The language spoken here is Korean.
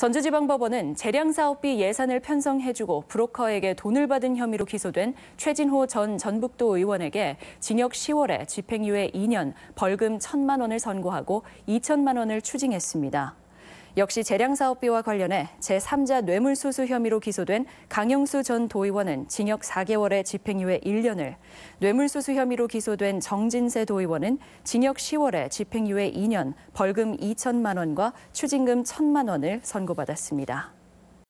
전주지방법원은 재량사업비 예산을 편성해주고 브로커에게 돈을 받은 혐의로 기소된 최진호 전 전북도 의원에게 징역 10월에 집행유예 2년, 벌금 1천만 원을 선고하고 2천만 원을 추징했습니다. 역시 재량사업비와 관련해 제3자 뇌물수수 혐의로 기소된 강영수 전 도의원은 징역 4개월에 집행유예 1년을, 뇌물수수 혐의로 기소된 정진세 도의원은 징역 10월에 집행유예 2년, 벌금 2천만 원과 추징금 1천만 원을 선고받았습니다.